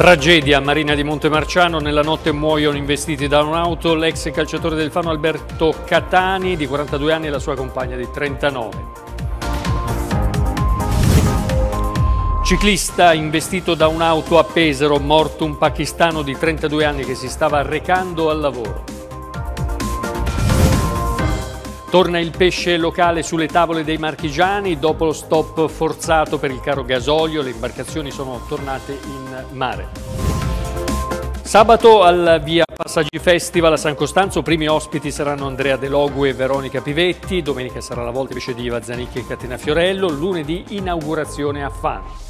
Tragedia a Marina di Montemarciano, nella notte muoiono investiti da un'auto l'ex calciatore del Fano Alberto Catani di 42 anni e la sua compagna di 39. Ciclista investito da un'auto a Pesaro, morto un pakistano di 32 anni che si stava recando al lavoro. Torna il pesce locale sulle tavole dei marchigiani, dopo lo stop forzato per il caro gasolio le imbarcazioni sono tornate in mare. Sabato al Via Passaggi Festival a San Costanzo, primi ospiti saranno Andrea De Logu e Veronica Pivetti, domenica sarà la volta invece di Iva Zanicchi e Catina Fiorello, lunedì inaugurazione a Fano.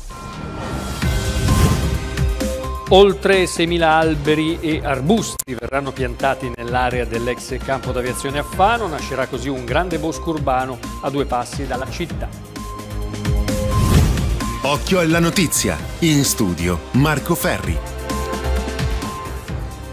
Oltre 6.000 alberi e arbusti verranno piantati nell'area dell'ex campo d'aviazione a Fano, nascerà così un grande bosco urbano a due passi dalla città. Occhio alla notizia, in studio Marco Ferri.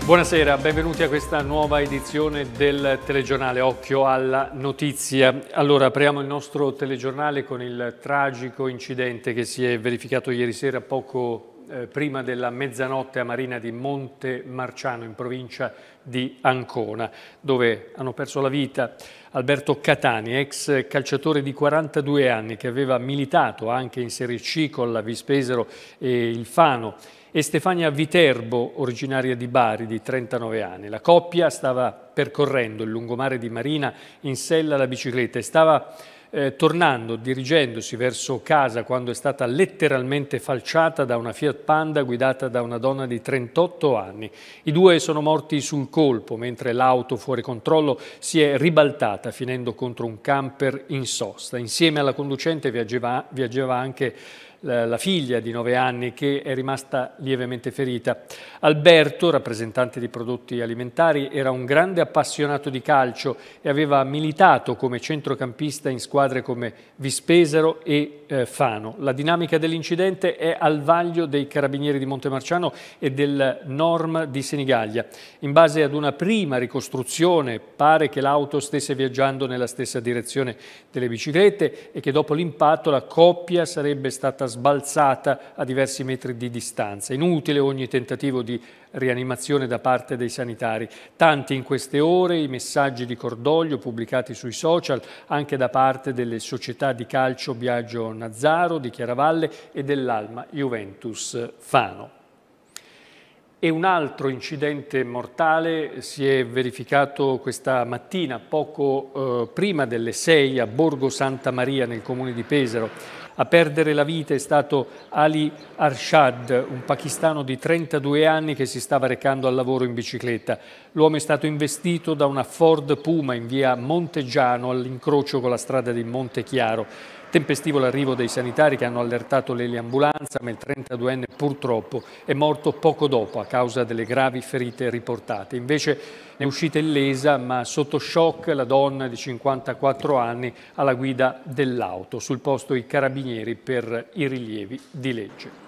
Buonasera, benvenuti a questa nuova edizione del telegiornale Occhio alla notizia. Allora, apriamo il nostro telegiornale con il tragico incidente che si è verificato ieri sera poco eh, prima della mezzanotte a Marina di Monte Marciano in provincia di Ancona, dove hanno perso la vita Alberto Catani, ex calciatore di 42 anni che aveva militato anche in Serie C con la Vispesero e il Fano e Stefania Viterbo, originaria di Bari, di 39 anni. La coppia stava percorrendo il lungomare di Marina in sella alla bicicletta e stava eh, tornando, dirigendosi verso casa quando è stata letteralmente falciata da una Fiat Panda guidata da una donna di 38 anni. I due sono morti sul colpo mentre l'auto fuori controllo si è ribaltata finendo contro un camper in sosta. Insieme alla conducente viaggiava, viaggiava anche la figlia di 9 anni che è rimasta lievemente ferita. Alberto, rappresentante di prodotti alimentari, era un grande appassionato di calcio e aveva militato come centrocampista in squadre come Vispesero e eh, Fano. La dinamica dell'incidente è al vaglio dei carabinieri di Montemarciano e del Norm di Senigallia. In base ad una prima ricostruzione pare che l'auto stesse viaggiando nella stessa direzione delle biciclette e che dopo l'impatto la coppia sarebbe stata sbagliata sbalzata a diversi metri di distanza. Inutile ogni tentativo di rianimazione da parte dei sanitari. Tanti in queste ore i messaggi di cordoglio pubblicati sui social anche da parte delle società di calcio Biagio Nazzaro, di Chiaravalle e dell'Alma Juventus Fano. E un altro incidente mortale si è verificato questa mattina, poco eh, prima delle 6 a Borgo Santa Maria nel comune di Pesaro. A perdere la vita è stato Ali Arshad, un pakistano di 32 anni che si stava recando al lavoro in bicicletta. L'uomo è stato investito da una Ford Puma in via Monteggiano all'incrocio con la strada di Montechiaro. Tempestivo l'arrivo dei sanitari che hanno allertato l'eliambulanza, ma il 32enne purtroppo è morto poco dopo a causa delle gravi ferite riportate. Invece è uscita illesa, ma sotto shock la donna di 54 anni alla guida dell'auto. Sul posto i carabinieri per i rilievi di legge.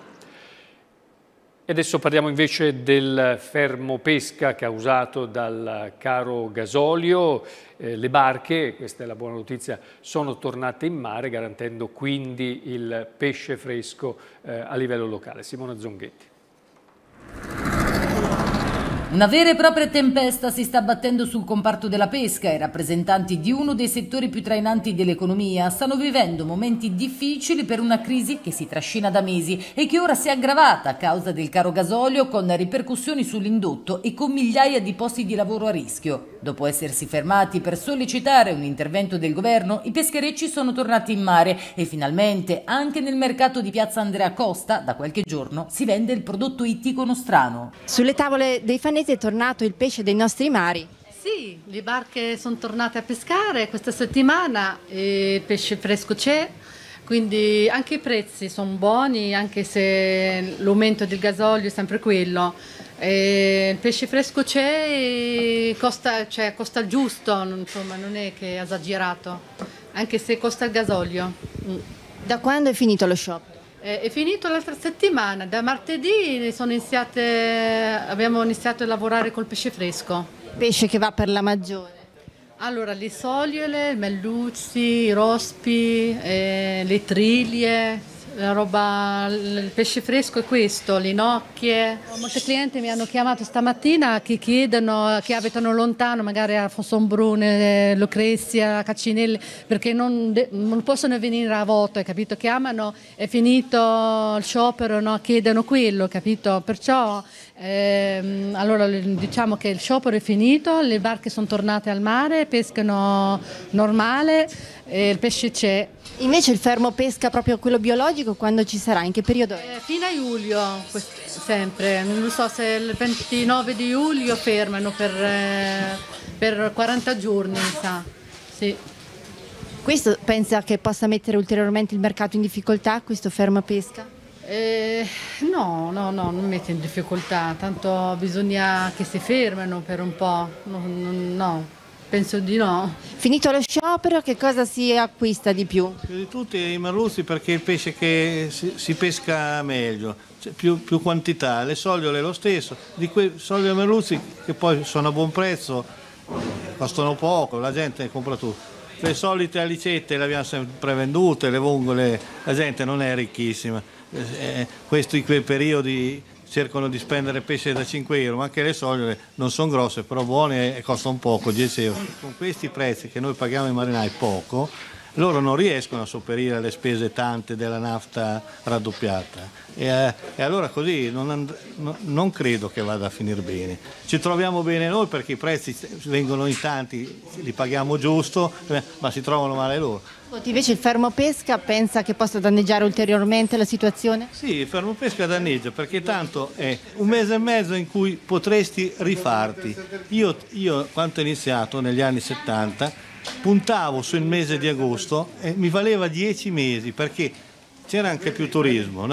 E adesso parliamo invece del fermo pesca causato dal caro gasolio. Eh, le barche, questa è la buona notizia, sono tornate in mare garantendo quindi il pesce fresco eh, a livello locale. Simona Zonghetti. Una vera e propria tempesta si sta abbattendo sul comparto della pesca e rappresentanti di uno dei settori più trainanti dell'economia stanno vivendo momenti difficili per una crisi che si trascina da mesi e che ora si è aggravata a causa del caro gasolio con ripercussioni sull'indotto e con migliaia di posti di lavoro a rischio. Dopo essersi fermati per sollecitare un intervento del governo, i pescherecci sono tornati in mare e finalmente anche nel mercato di Piazza Andrea Costa da qualche giorno si vende il prodotto ittico nostrano. Sulle tavole dei fanesi Veneto è tornato il pesce dei nostri mari. Sì, le barche sono tornate a pescare questa settimana, e il pesce fresco c'è, quindi anche i prezzi sono buoni, anche se l'aumento del gasolio è sempre quello. E il pesce fresco c'è e costa, cioè, costa il giusto, insomma, non è che è esagerato, anche se costa il gasolio. Da quando è finito lo shopping? Eh, è finito l'altra settimana, da martedì iniziate, abbiamo iniziato a lavorare col pesce fresco. Pesce che va per la maggiore? Allora, le sogliole, i melluzzi, i rospi, eh, le triglie, la roba, il pesce fresco è questo, le gnocchie. Molte clienti mi hanno chiamato stamattina che chiedono, che abitano lontano, magari a Fossombrune, Lucrezia, Caccinelli, perché non, non possono venire a voto, capito? Chiamano, è finito il sciopero, no? chiedono quello, capito? Perciò ehm, allora diciamo che il sciopero è finito, le barche sono tornate al mare, pescano normale, e il pesce c'è. Invece il fermo pesca proprio quello biologico quando ci sarà? In che periodo? Eh, fino a luglio, sempre. Non so se il 29 di luglio fermano per, eh, per 40 giorni, sì. Questo pensa che possa mettere ulteriormente il mercato in difficoltà, questo fermo pesca? Eh, no, no, no, non mette in difficoltà, tanto bisogna che si fermano per un po', no, no, no. Penso di no. Finito lo sciopero, che cosa si acquista di più? Più di tutti i merluzzi perché è il pesce che si, si pesca meglio, cioè più, più, quantità, le sogliole lo stesso, di quei sogliole merluzzi che poi sono a buon prezzo, costano poco, la gente compra tutto. Le solite alicette le abbiamo sempre vendute, le vongole, la gente non è ricchissima. Eh, eh questi quei periodi cercano di spendere pesce da 5 euro, ma anche le sogliole non sono grosse, però buone e costano poco, 10 euro. Con questi prezzi che noi paghiamo ai marinai poco, loro non riescono a sopperire alle spese tante della nafta raddoppiata e, eh, e allora così non, and, non, credo che vada a finire bene. Ci troviamo bene noi perché i prezzi vengono in tanti, li paghiamo giusto, eh, ma si trovano male loro. Invece il fermo pesca pensa che possa danneggiare ulteriormente la situazione? Sì, il fermo pesca danneggia perché tanto è un mese e mezzo in cui potresti rifarti. Io, io quando ho iniziato negli anni 70 puntavo sul mese di agosto e mi valeva dieci mesi perché c'era anche più turismo.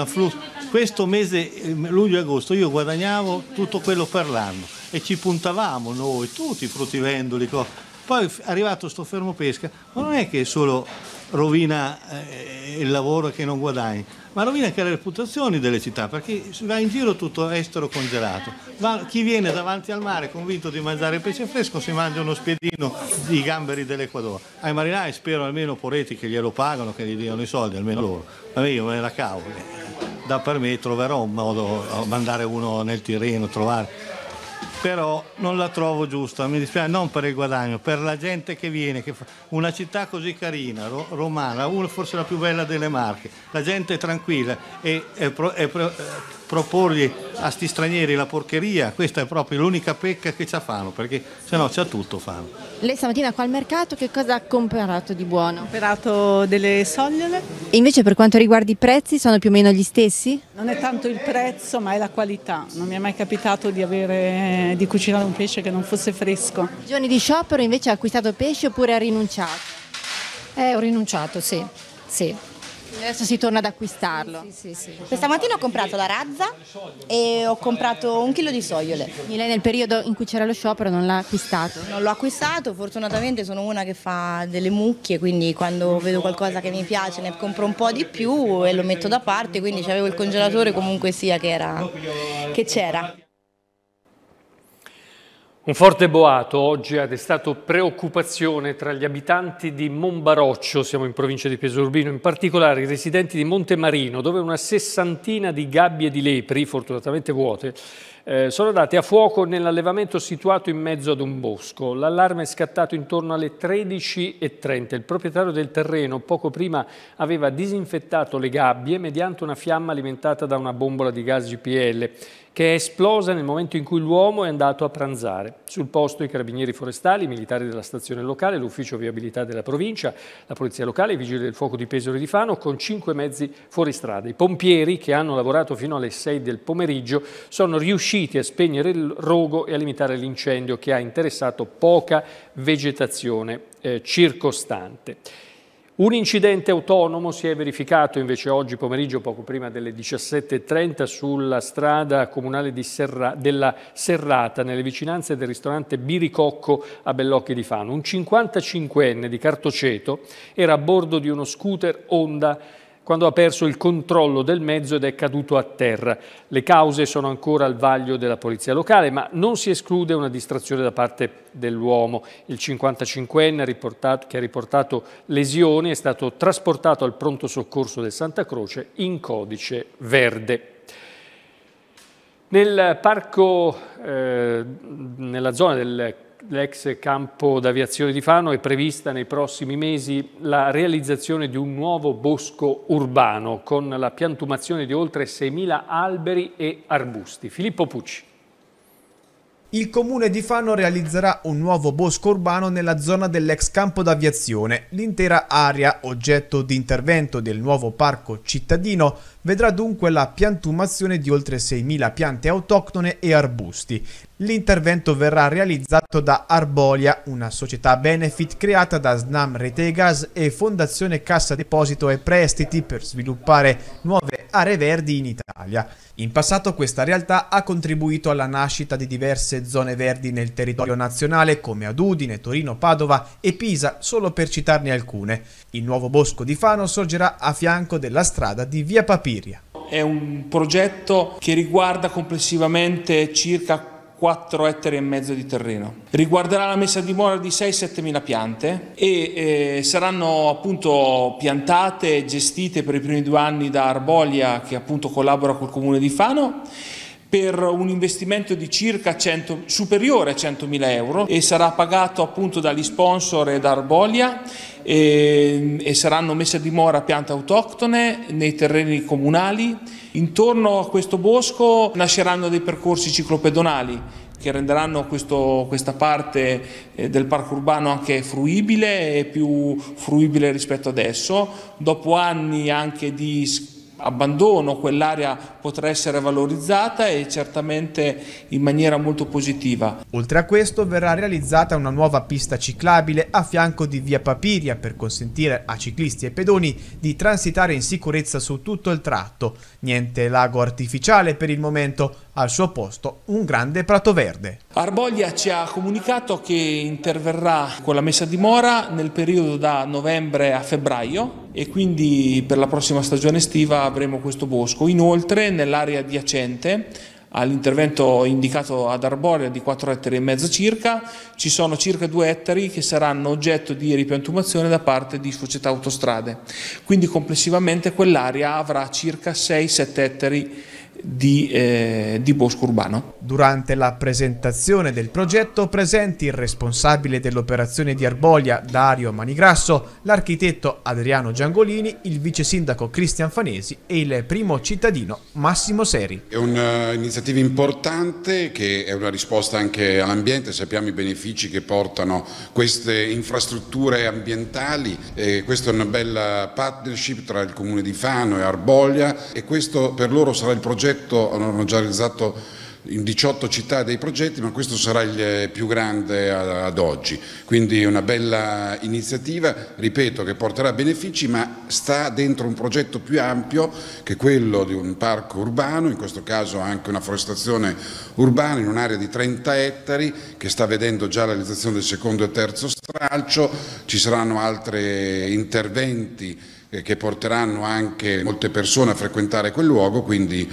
Questo mese, ehm, luglio agosto, io guadagnavo tutto quello per l'anno e ci puntavamo noi, tutti i fruttivendoli. Poi è arrivato sto fermo pesca, ma non è che solo rovina eh, il lavoro che non guadagni, ma rovina anche le reputazioni delle città, perché va in giro tutto estero congelato. Va, chi viene davanti al mare convinto di mangiare pesce fresco si mangia uno spiedino di gamberi dell'Equador. Ai marinai spero almeno Poretti che glielo pagano, che gli diano i soldi, almeno loro. Ma io me la cavo. Da per me troverò un modo a mandare uno nel Tirreno, trovare però non la trovo giusta, mi dispiace, non per il guadagno, per la gente che viene, che una città così carina, ro romana, una forse la più bella delle Marche, la gente è tranquilla e, e, pro e pro eh, proporgli a sti stranieri la porcheria, questa è proprio l'unica pecca che c'ha fanno, perché se no c'ha tutto fanno. Lei stamattina qua al mercato che cosa ha comprato di buono? Ho comprato delle sogliole. E invece per quanto riguarda i prezzi sono più o meno gli stessi? Non è tanto il prezzo ma è la qualità, non mi è mai capitato di avere di cucinare un pesce che non fosse fresco. giorni di sciopero invece ha acquistato pesce oppure ha rinunciato? Eh, ho rinunciato, sì. sì. Adesso si torna ad acquistarlo. Sì, sì, sì. Questa mattina ho comprato la razza e ho comprato un chilo di soiole. Lei nel periodo in cui c'era lo sciopero non l'ha acquistato? Non l'ho acquistato, fortunatamente sono una che fa delle mucchie, quindi quando vedo qualcosa che mi piace ne compro un po' di più e lo metto da parte, quindi avevo il congelatore comunque sia che c'era. Un forte boato oggi ha destato preoccupazione tra gli abitanti di Monbaroccio, siamo in provincia di Piesorbino, in particolare i residenti di Montemarino, dove una sessantina di gabbie di lepri, fortunatamente vuote, eh, sono andate a fuoco nell'allevamento situato in mezzo ad un bosco. L'allarme è scattato intorno alle 13.30. Il proprietario del terreno poco prima aveva disinfettato le gabbie mediante una fiamma alimentata da una bombola di gas GPL che è esplosa nel momento in cui l'uomo è andato a pranzare. Sul posto i carabinieri forestali, i militari della stazione locale, l'ufficio viabilità della provincia, la polizia locale, i vigili del fuoco di Pesaro e di Fano con cinque mezzi fuoristrada. I pompieri che hanno lavorato fino alle 6 del pomeriggio sono riusciti a spegnere il rogo e a limitare l'incendio che ha interessato poca vegetazione eh, circostante. Un incidente autonomo si è verificato invece oggi pomeriggio, poco prima delle 17.30, sulla strada comunale Serra, della Serrata, nelle vicinanze del ristorante Biricocco a Bellocchi di Fano. Un 55enne di Cartoceto era a bordo di uno scooter Honda quando ha perso il controllo del mezzo ed è caduto a terra. Le cause sono ancora al vaglio della polizia locale, ma non si esclude una distrazione da parte dell'uomo. Il 55enne che ha riportato lesioni è stato trasportato al pronto soccorso del Santa Croce in codice verde. Nel parco, eh, nella zona del l'ex campo d'aviazione di Fano è prevista nei prossimi mesi la realizzazione di un nuovo bosco urbano con la piantumazione di oltre 6.000 alberi e arbusti. Filippo Pucci. Il comune di Fano realizzerà un nuovo bosco urbano nella zona dell'ex campo d'aviazione. L'intera area, oggetto di intervento del nuovo parco cittadino, vedrà dunque la piantumazione di oltre 6.000 piante autoctone e arbusti. L'intervento verrà realizzato da Arbolia, una società benefit creata da Snam Retegas e Fondazione Cassa Deposito e Prestiti per sviluppare nuove aree verdi in Italia. In passato questa realtà ha contribuito alla nascita di diverse zone verdi nel territorio nazionale come ad Udine, Torino, Padova e Pisa, solo per citarne alcune. Il nuovo bosco di Fano sorgerà a fianco della strada di Via Papiria. È un progetto che riguarda complessivamente circa 4 ettari e mezzo di terreno. Riguarderà la messa a dimora di 6-7 mila piante e eh, saranno appunto piantate e gestite per i primi due anni da Arbolia che appunto collabora col comune di Fano per un investimento di circa 100, superiore a 100.000 euro e sarà pagato appunto dagli sponsor e da Arbolia e, ehm, e saranno messe a dimora piante autoctone nei terreni comunali. Intorno a questo bosco nasceranno dei percorsi ciclopedonali che renderanno questo, questa parte eh, del parco urbano anche fruibile e più fruibile rispetto adesso, dopo anni anche di abbandono, quell'area potrà essere valorizzata e certamente in maniera molto positiva. Oltre a questo verrà realizzata una nuova pista ciclabile a fianco di via Papiria per consentire a ciclisti e pedoni di transitare in sicurezza su tutto il tratto. Niente lago artificiale per il momento, al suo posto un grande prato verde. Arboglia ci ha comunicato che interverrà con la messa a dimora nel periodo da novembre a febbraio e quindi per la prossima stagione estiva avremo questo bosco. Inoltre nell'area adiacente all'intervento indicato ad Arborea di 4 ettari e mezzo circa, ci sono circa 2 ettari che saranno oggetto di ripiantumazione da parte di società autostrade. Quindi complessivamente quell'area avrà circa 6-7 ettari di, eh, di bosco urbano. Durante la presentazione del progetto presenti il responsabile dell'operazione di Arbolia, Dario Manigrasso, l'architetto Adriano Giangolini, il vice sindaco Cristian Fanesi e il primo cittadino Massimo Seri. È un'iniziativa importante che è una risposta anche all'ambiente, sappiamo i benefici che portano queste infrastrutture ambientali, e questa è una bella partnership tra il comune di Fano e Arbolia e questo per loro sarà il progetto progetto, hanno già realizzato in 18 città dei progetti, ma questo sarà il più grande ad oggi. Quindi una bella iniziativa, ripeto, che porterà benefici, ma sta dentro un progetto più ampio che quello di un parco urbano, in questo caso anche una forestazione urbana in un'area di 30 ettari che sta vedendo già la realizzazione del secondo e terzo stralcio, ci saranno altri interventi eh, che porteranno anche molte persone a frequentare quel luogo, quindi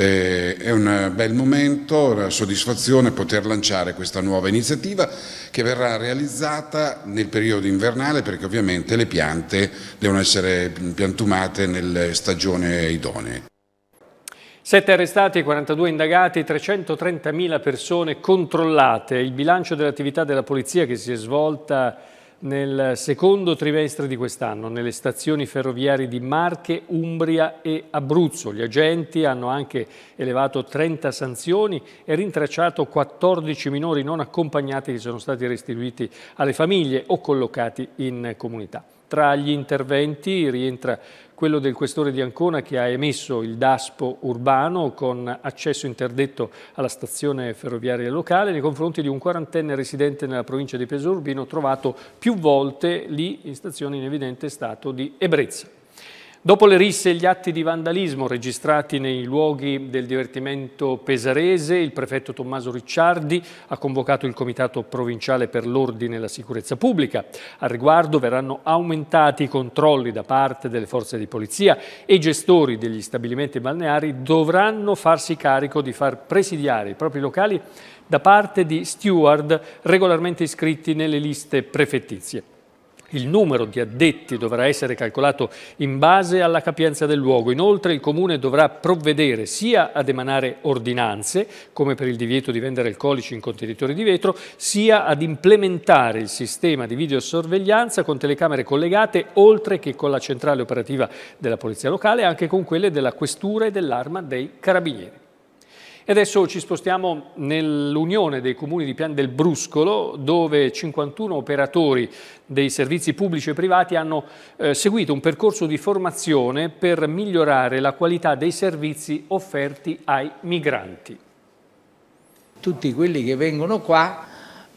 eh, è un bel momento, una soddisfazione poter lanciare questa nuova iniziativa che verrà realizzata nel periodo invernale perché ovviamente le piante devono essere piantumate nelle stagioni idonee. Sette arrestati, 42 indagati, 330.000 persone controllate. Il bilancio dell'attività della polizia che si è svolta nel secondo trimestre di quest'anno nelle stazioni ferroviarie di Marche, Umbria e Abruzzo. Gli agenti hanno anche elevato 30 sanzioni e rintracciato 14 minori non accompagnati che sono stati restituiti alle famiglie o collocati in comunità. Tra gli interventi rientra quello del questore di Ancona che ha emesso il DASPO urbano con accesso interdetto alla stazione ferroviaria locale nei confronti di un quarantenne residente nella provincia di Peso Urbino trovato più volte lì in stazione in evidente stato di ebbrezza. Dopo le risse e gli atti di vandalismo registrati nei luoghi del divertimento pesarese, il prefetto Tommaso Ricciardi ha convocato il Comitato Provinciale per l'Ordine e la Sicurezza Pubblica. Al riguardo verranno aumentati i controlli da parte delle forze di polizia e i gestori degli stabilimenti balneari dovranno farsi carico di far presidiare i propri locali da parte di steward regolarmente iscritti nelle liste prefettizie. Il numero di addetti dovrà essere calcolato in base alla capienza del luogo. Inoltre il Comune dovrà provvedere sia ad emanare ordinanze, come per il divieto di vendere alcolici in contenitori di vetro, sia ad implementare il sistema di videosorveglianza con telecamere collegate, oltre che con la centrale operativa della Polizia Locale, anche con quelle della Questura e dell'Arma dei Carabinieri. E adesso ci spostiamo nell'Unione dei Comuni di Pian del Bruscolo, dove 51 operatori dei servizi pubblici e privati hanno eh, seguito un percorso di formazione per migliorare la qualità dei servizi offerti ai migranti. Tutti quelli che vengono qua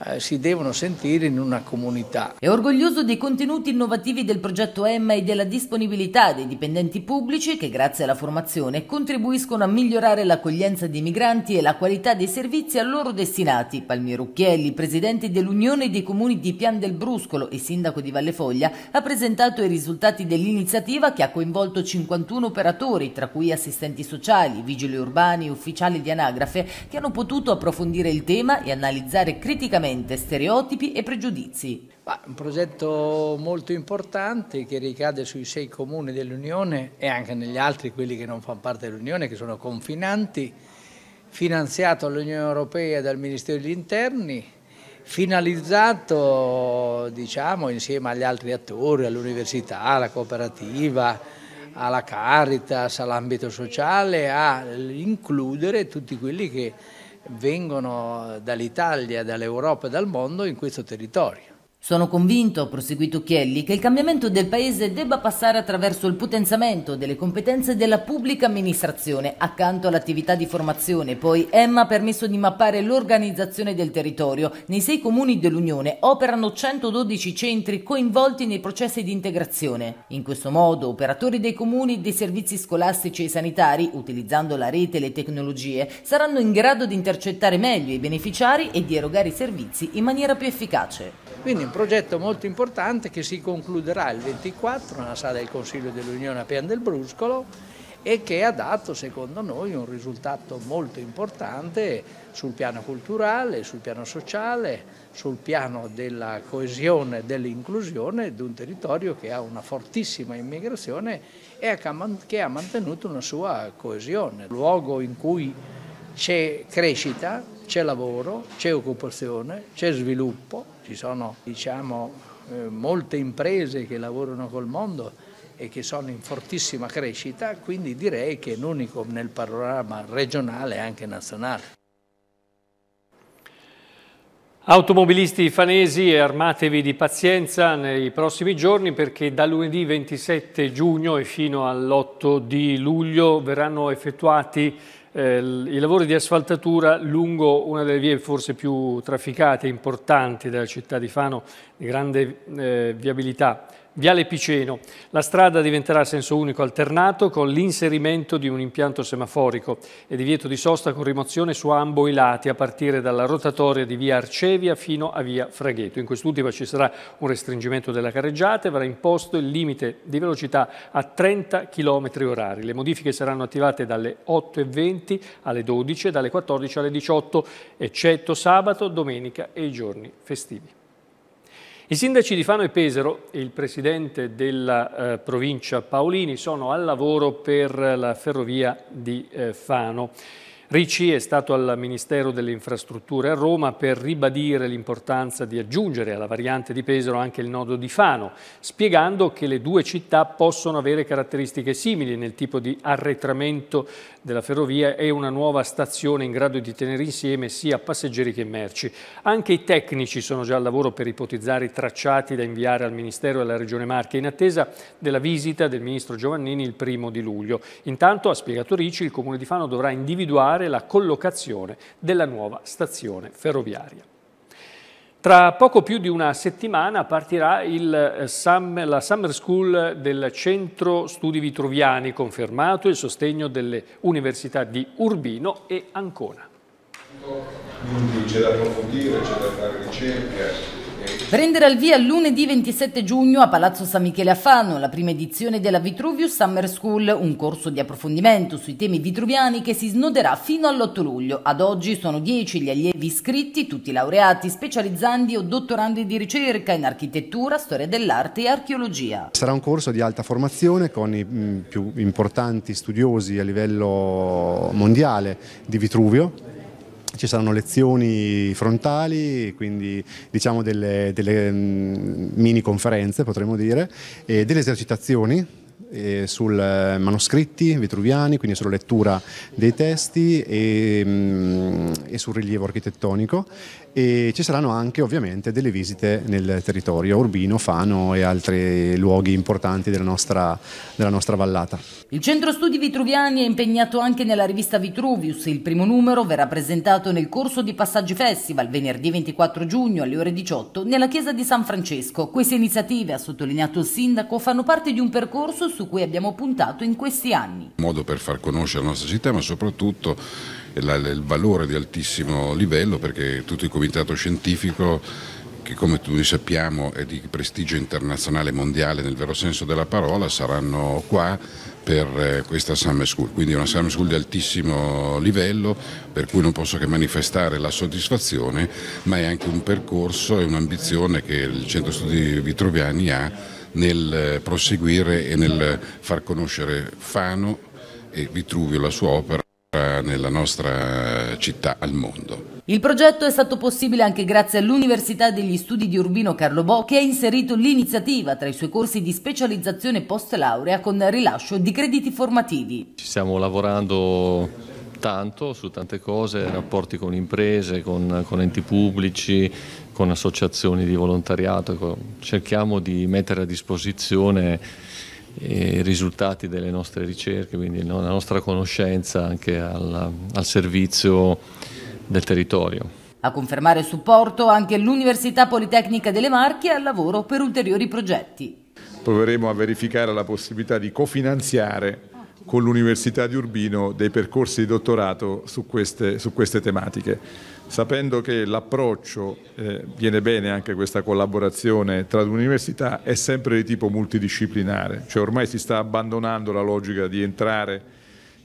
eh, si devono sentire in una comunità. È orgoglioso dei contenuti innovativi del progetto Emma e della disponibilità dei dipendenti pubblici che grazie alla formazione contribuiscono a migliorare l'accoglienza dei migranti e la qualità dei servizi a loro destinati. Palmiero Occhielli, presidente dell'Unione dei Comuni di Pian del Bruscolo e sindaco di Vallefoglia, ha presentato i risultati dell'iniziativa che ha coinvolto 51 operatori, tra cui assistenti sociali, vigili urbani, ufficiali di anagrafe, che hanno potuto approfondire il tema e analizzare criticamente profondamente stereotipi e pregiudizi. un progetto molto importante che ricade sui sei comuni dell'Unione e anche negli altri, quelli che non fanno parte dell'Unione, che sono confinanti, finanziato all'Unione Europea e dal Ministero degli Interni, finalizzato diciamo, insieme agli altri attori, all'università, alla cooperativa, alla Caritas, all'ambito sociale, a includere tutti quelli che vengono dall'Italia, dall'Europa, e dal mondo in questo territorio. Sono convinto, ha proseguito Chielli, che il cambiamento del Paese debba passare attraverso il potenziamento delle competenze della pubblica amministrazione accanto all'attività di formazione. Poi Emma ha permesso di mappare l'organizzazione del territorio. Nei sei comuni dell'Unione operano 112 centri coinvolti nei processi di integrazione. In questo modo operatori dei comuni, dei servizi scolastici e sanitari, utilizzando la rete e le tecnologie, saranno in grado di intercettare meglio i beneficiari e di erogare i servizi in maniera più efficace. Quindi un progetto molto importante che si concluderà il 24 nella sala del Consiglio dell'Unione a Pian del Bruscolo e che ha dato secondo noi un risultato molto importante sul piano culturale, sul piano sociale, sul piano della coesione, e dell'inclusione di un territorio che ha una fortissima immigrazione e che ha mantenuto una sua coesione. Luogo in cui c'è crescita, c'è lavoro, c'è occupazione, c'è sviluppo, ci sono diciamo, eh, molte imprese che lavorano col mondo e che sono in fortissima crescita, quindi direi che è l'unico nel panorama regionale e anche nazionale. Automobilisti fanesi, armatevi di pazienza nei prossimi giorni perché da lunedì 27 giugno e fino all'8 di luglio verranno effettuati eh, i lavori di asfaltatura lungo una delle vie forse più trafficate e importanti della città di Fano, di grande eh, viabilità, Viale Piceno. La strada diventerà a senso unico alternato con l'inserimento di un impianto semaforico e divieto di sosta con rimozione su ambo i lati a partire dalla rotatoria di via Arcevia fino a via Fragheto. In quest'ultima ci sarà un restringimento della carreggiata e verrà imposto il limite di velocità a 30 km h Le modifiche saranno attivate dalle 8.20 alle 12 e dalle 14 alle 18, eccetto sabato, domenica e i giorni festivi. I sindaci di Fano e Pesaro e il presidente della eh, provincia Paolini sono al lavoro per la ferrovia di eh, Fano. Ricci è stato al Ministero delle Infrastrutture a Roma per ribadire l'importanza di aggiungere alla variante di Pesaro anche il nodo di Fano, spiegando che le due città possono avere caratteristiche simili nel tipo di arretramento della ferrovia e una nuova stazione in grado di tenere insieme sia passeggeri che merci. Anche i tecnici sono già al lavoro per ipotizzare i tracciati da inviare al Ministero e alla Regione Marche in attesa della visita del Ministro Giovannini il primo di luglio. Intanto, ha spiegato Ricci, il Comune di Fano dovrà individuare valutare la collocazione della nuova stazione ferroviaria. Tra poco più di una settimana partirà eh, summer, la Summer School del Centro Studi Vitruviani, confermato il sostegno delle università di Urbino e Ancona. Quindi c'è da approfondire, c'è da fare ricerca, Prendere al via lunedì 27 giugno a Palazzo San Michele a Fano la prima edizione della Vitruvius Summer School, un corso di approfondimento sui temi vitruviani che si snoderà fino all'8 luglio. Ad oggi sono 10 gli allievi iscritti, tutti laureati, specializzandi o dottorandi di ricerca in architettura, storia dell'arte e archeologia. Sarà un corso di alta formazione con i mm, più importanti studiosi a livello mondiale di Vitruvio ci saranno lezioni frontali, quindi diciamo delle, delle mm, mini conferenze potremmo dire, e delle esercitazioni eh, sul eh, manoscritti vitruviani, quindi sulla lettura dei testi e, mm, e sul rilievo architettonico e ci saranno anche ovviamente delle visite nel territorio urbino, Fano e altri luoghi importanti della nostra, della nostra vallata. Il Centro Studi Vitruviani è impegnato anche nella rivista Vitruvius, il primo numero verrà presentato nel corso di Passaggi Festival venerdì 24 giugno alle ore 18 nella chiesa di San Francesco. Queste iniziative, ha sottolineato il sindaco, fanno parte di un percorso su cui abbiamo puntato in questi anni. Un modo per far conoscere la nostra città ma soprattutto il valore di altissimo livello perché tutto il comitato scientifico che come tutti sappiamo è di prestigio internazionale e mondiale nel vero senso della parola, saranno qua per eh, questa Summer School, quindi una Summer School di altissimo livello per cui non posso che manifestare la soddisfazione, ma è anche un percorso e un'ambizione che il Centro Studi Vitroviani ha nel eh, proseguire e nel far conoscere Fano e Vitruvio la sua opera eh, nella nostra eh, città al mondo. Il progetto è stato possibile anche grazie all'Università degli Studi di Urbino Carlo Bo che ha inserito l'iniziativa tra i suoi corsi di specializzazione post laurea con rilascio di crediti formativi. Ci stiamo lavorando tanto su tante cose, rapporti con imprese, con, con enti pubblici, con associazioni di volontariato, ecco, cerchiamo di mettere a disposizione i risultati delle nostre ricerche, quindi la nostra conoscenza anche al, al servizio del territorio. A confermare supporto anche l'Università Politecnica delle Marche al lavoro per ulteriori progetti. Proveremo a verificare la possibilità di cofinanziare con l'Università di Urbino dei percorsi di dottorato su queste, su queste tematiche sapendo che l'approccio, eh, viene bene anche questa collaborazione tra le università, è sempre di tipo multidisciplinare, cioè ormai si sta abbandonando la logica di entrare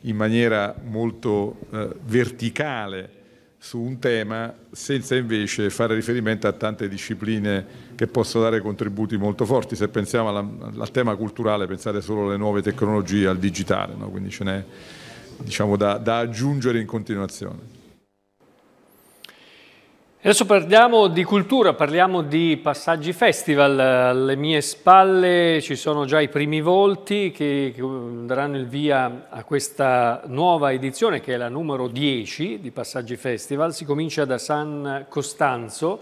in maniera molto eh, verticale su un tema senza invece fare riferimento a tante discipline che possono dare contributi molto forti. Se pensiamo alla, al tema culturale, pensate solo alle nuove tecnologie, al digitale, no? quindi ce n'è diciamo, da, da aggiungere in continuazione. Adesso parliamo di cultura, parliamo di passaggi festival. Alle mie spalle ci sono già i primi volti che, che daranno il via a questa nuova edizione che è la numero 10 di passaggi festival. Si comincia da San Costanzo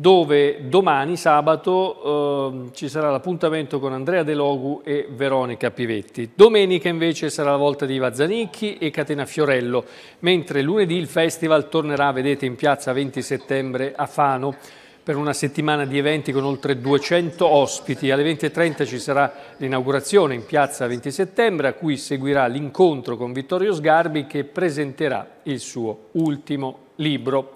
dove domani, sabato, eh, ci sarà l'appuntamento con Andrea De Logu e Veronica Pivetti. Domenica invece sarà la volta di Vazzanicchi e Catena Fiorello, mentre lunedì il festival tornerà, vedete, in piazza 20 settembre a Fano per una settimana di eventi con oltre 200 ospiti. Alle 20.30 ci sarà l'inaugurazione in piazza 20 settembre, a cui seguirà l'incontro con Vittorio Sgarbi che presenterà il suo ultimo libro.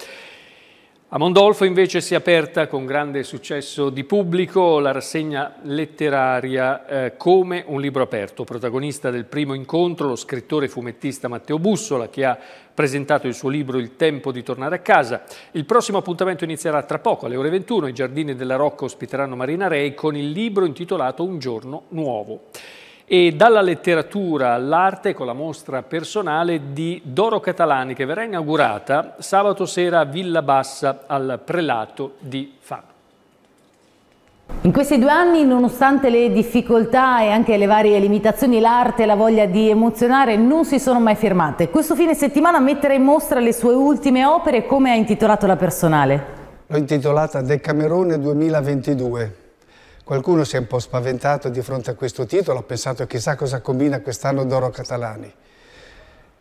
A Mondolfo invece si è aperta con grande successo di pubblico la rassegna letteraria eh, Come un libro aperto. Protagonista del primo incontro lo scrittore fumettista Matteo Bussola che ha presentato il suo libro Il tempo di tornare a casa. Il prossimo appuntamento inizierà tra poco alle ore 21. I giardini della Rocca ospiteranno Marina Rei con il libro intitolato Un giorno nuovo e dalla letteratura all'arte con la mostra personale di Doro Catalani che verrà inaugurata sabato sera a Villa Bassa al Prelato di Fano. In questi due anni, nonostante le difficoltà e anche le varie limitazioni, l'arte e la voglia di emozionare non si sono mai fermate. Questo fine settimana metterà in mostra le sue ultime opere, come ha intitolato la personale? L'ho intitolata Decamerone 2022 Qualcuno si è un po' spaventato di fronte a questo titolo, ha pensato chissà cosa combina quest'anno Doro Catalani.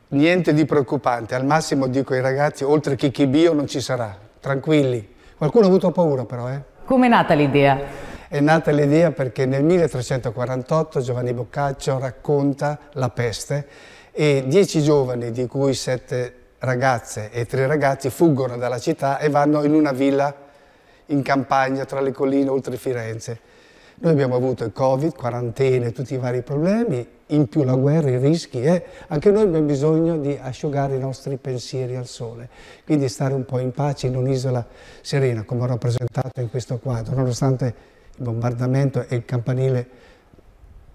Niente di preoccupante, al massimo dico ai ragazzi, oltre che chi non ci sarà, tranquilli. Qualcuno ha avuto paura però, eh? Come è nata l'idea? È nata l'idea perché nel 1348 Giovanni Boccaccio racconta la peste e dieci giovani, di cui sette ragazze e tre ragazzi, fuggono dalla città e vanno in una villa in campagna tra le colline oltre Firenze noi abbiamo avuto il Covid, quarantene, tutti i vari problemi, in più la guerra, i rischi, eh? anche noi abbiamo bisogno di asciugare i nostri pensieri al sole, quindi stare un po' in pace in un'isola serena, come ho rappresentato in questo quadro, nonostante il bombardamento e il campanile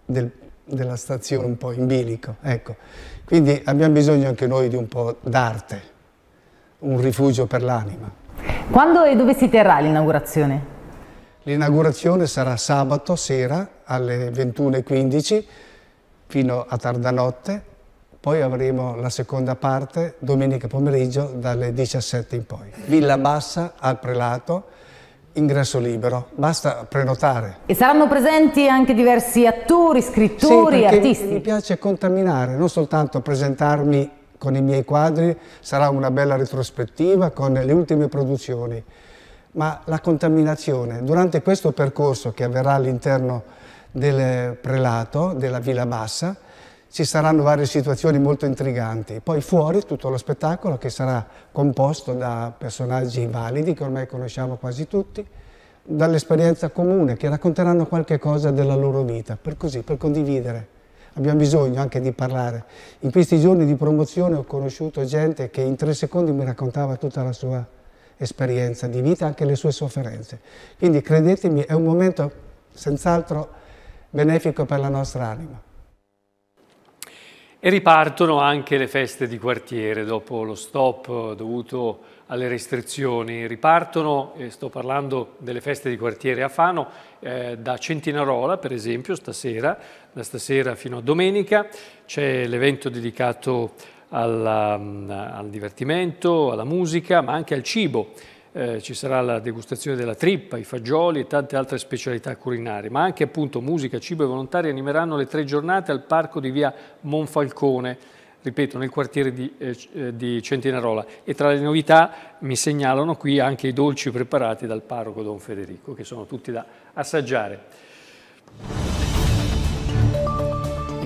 del, della stazione un po' in bilico. Ecco. Quindi abbiamo bisogno anche noi di un po' d'arte, un rifugio per l'anima. Quando e dove si terrà l'inaugurazione? L'inaugurazione sarà sabato sera alle 21.15 fino a tardanotte, poi avremo la seconda parte domenica pomeriggio dalle 17 in poi. Villa Bassa al Prelato, ingresso libero, basta prenotare. E saranno presenti anche diversi attori, scrittori, sì, artisti? mi piace contaminare, non soltanto presentarmi con i miei quadri, sarà una bella retrospettiva con le ultime produzioni ma la contaminazione durante questo percorso che avverrà all'interno del prelato, della Villa Bassa, ci saranno varie situazioni molto intriganti. Poi fuori tutto lo spettacolo che sarà composto da personaggi validi che ormai conosciamo quasi tutti, dall'esperienza comune, che racconteranno qualche cosa della loro vita, per così, per condividere. Abbiamo bisogno anche di parlare. In questi giorni di promozione ho conosciuto gente che in tre secondi mi raccontava tutta la sua esperienza di vita, anche le sue sofferenze. Quindi credetemi, è un momento senz'altro benefico per la nostra anima. E ripartono anche le feste di quartiere dopo lo stop dovuto alle restrizioni. Ripartono, e sto parlando delle feste di quartiere a Fano, eh, da Centinarola per esempio stasera, da stasera fino a domenica c'è l'evento dedicato alla, mm, al divertimento, alla musica, ma anche al cibo. Eh, ci sarà la degustazione della trippa, i fagioli e tante altre specialità culinarie, ma anche appunto musica, cibo e volontari animeranno le tre giornate al parco di via Monfalcone, ripeto, nel quartiere di, eh, eh di Centinarola. E tra le novità mi segnalano qui anche i dolci preparati dal parroco Don Federico, che sono tutti da assaggiare.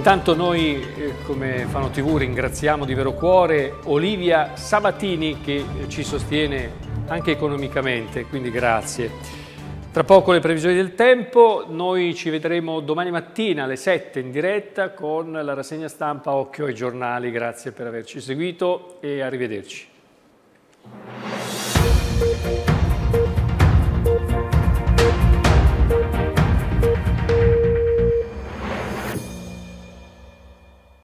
Intanto noi eh, come Fano TV ringraziamo di vero cuore Olivia Sabatini che ci sostiene anche economicamente, quindi grazie. Tra poco le previsioni del tempo, noi ci vedremo domani mattina alle 7 in diretta con la rassegna stampa Occhio ai giornali. Grazie per averci seguito e arrivederci.